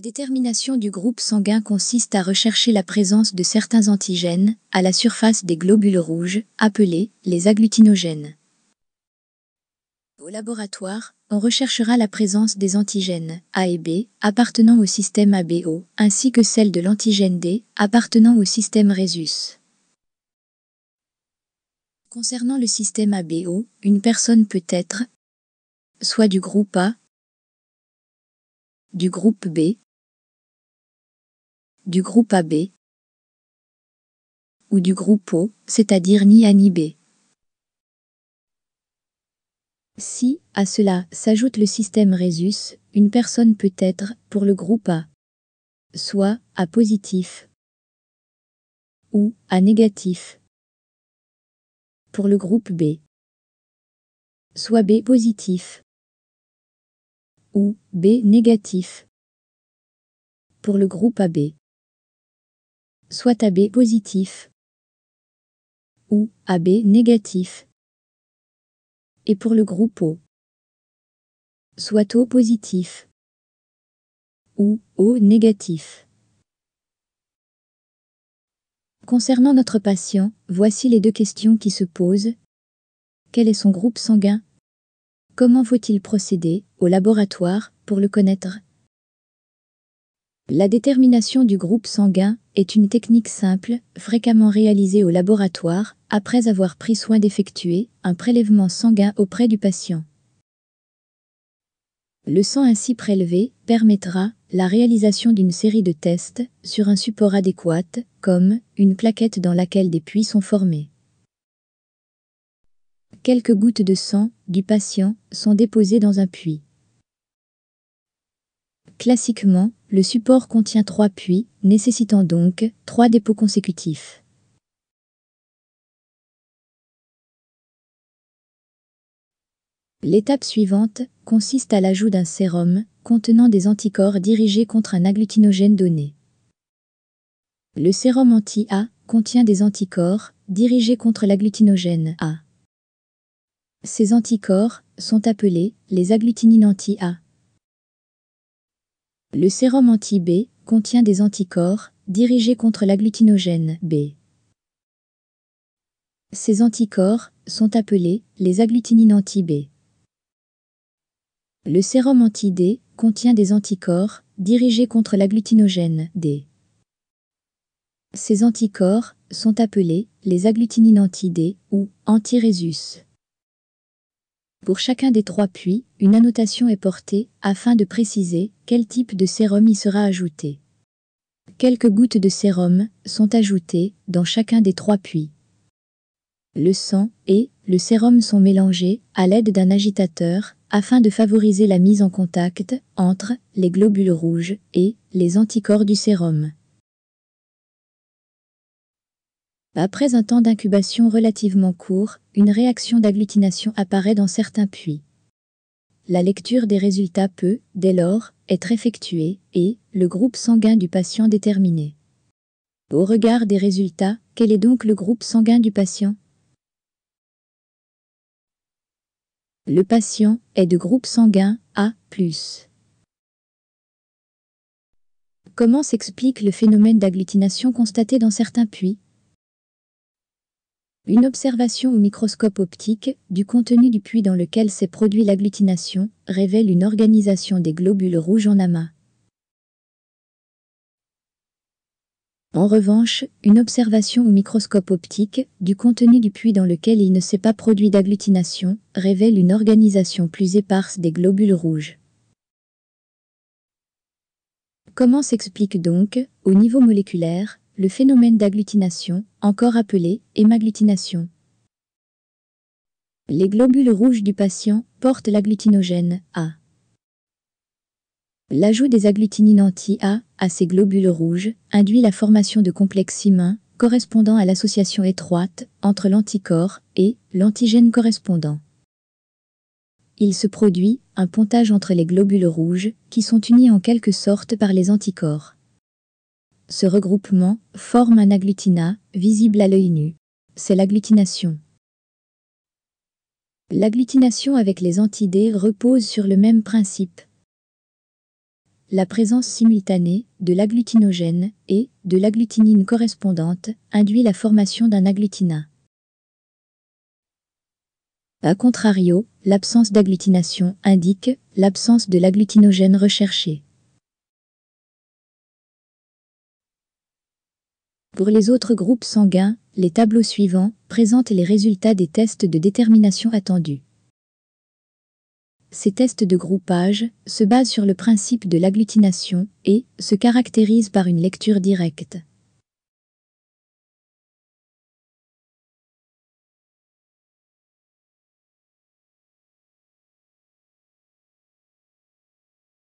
La détermination du groupe sanguin consiste à rechercher la présence de certains antigènes à la surface des globules rouges, appelés les agglutinogènes. Au laboratoire, on recherchera la présence des antigènes A et B appartenant au système ABO, ainsi que celle de l'antigène D appartenant au système Rhesus. Concernant le système ABO, une personne peut être soit du groupe A, du groupe B, du groupe AB ou du groupe O, c'est-à-dire ni A ni B. Si, à cela, s'ajoute le système résus, une personne peut être, pour le groupe A, soit A positif ou A négatif. Pour le groupe B, soit B positif ou B négatif. Pour le groupe AB soit AB positif ou AB négatif. Et pour le groupe O, soit O positif ou O négatif. Concernant notre patient, voici les deux questions qui se posent. Quel est son groupe sanguin Comment faut-il procéder au laboratoire pour le connaître la détermination du groupe sanguin est une technique simple, fréquemment réalisée au laboratoire, après avoir pris soin d'effectuer un prélèvement sanguin auprès du patient. Le sang ainsi prélevé permettra la réalisation d'une série de tests sur un support adéquat, comme une plaquette dans laquelle des puits sont formés. Quelques gouttes de sang du patient sont déposées dans un puits. Classiquement, le support contient trois puits, nécessitant donc trois dépôts consécutifs. L'étape suivante consiste à l'ajout d'un sérum contenant des anticorps dirigés contre un agglutinogène donné. Le sérum anti-A contient des anticorps dirigés contre l'agglutinogène A. Ces anticorps sont appelés les agglutinines anti-A. Le sérum anti-B contient des anticorps dirigés contre l'agglutinogène B. Ces anticorps sont appelés les agglutinines anti-B. Le sérum anti-D contient des anticorps dirigés contre l'agglutinogène D. Ces anticorps sont appelés les agglutinines anti-D ou anti pour chacun des trois puits, une annotation est portée afin de préciser quel type de sérum y sera ajouté. Quelques gouttes de sérum sont ajoutées dans chacun des trois puits. Le sang et le sérum sont mélangés à l'aide d'un agitateur afin de favoriser la mise en contact entre les globules rouges et les anticorps du sérum. Après un temps d'incubation relativement court, une réaction d'agglutination apparaît dans certains puits. La lecture des résultats peut, dès lors, être effectuée et le groupe sanguin du patient déterminé. Au regard des résultats, quel est donc le groupe sanguin du patient Le patient est de groupe sanguin A+. Comment s'explique le phénomène d'agglutination constaté dans certains puits une observation au microscope optique du contenu du puits dans lequel s'est produit l'agglutination révèle une organisation des globules rouges en amas. En revanche, une observation au microscope optique du contenu du puits dans lequel il ne s'est pas produit d'agglutination révèle une organisation plus éparse des globules rouges. Comment s'explique donc, au niveau moléculaire, le phénomène d'agglutination, encore appelé hémagglutination. Les globules rouges du patient portent l'agglutinogène A. L'ajout des agglutinines anti-A à ces globules rouges induit la formation de complexes humains correspondant à l'association étroite entre l'anticorps et l'antigène correspondant. Il se produit un pontage entre les globules rouges qui sont unis en quelque sorte par les anticorps. Ce regroupement forme un agglutinat visible à l'œil nu. C'est l'agglutination. L'agglutination avec les antidés repose sur le même principe. La présence simultanée de l'agglutinogène et de l'agglutinine correspondante induit la formation d'un agglutinat. A contrario, l'absence d'agglutination indique l'absence de l'agglutinogène recherché. Pour les autres groupes sanguins, les tableaux suivants présentent les résultats des tests de détermination attendus. Ces tests de groupage se basent sur le principe de l'agglutination et se caractérisent par une lecture directe.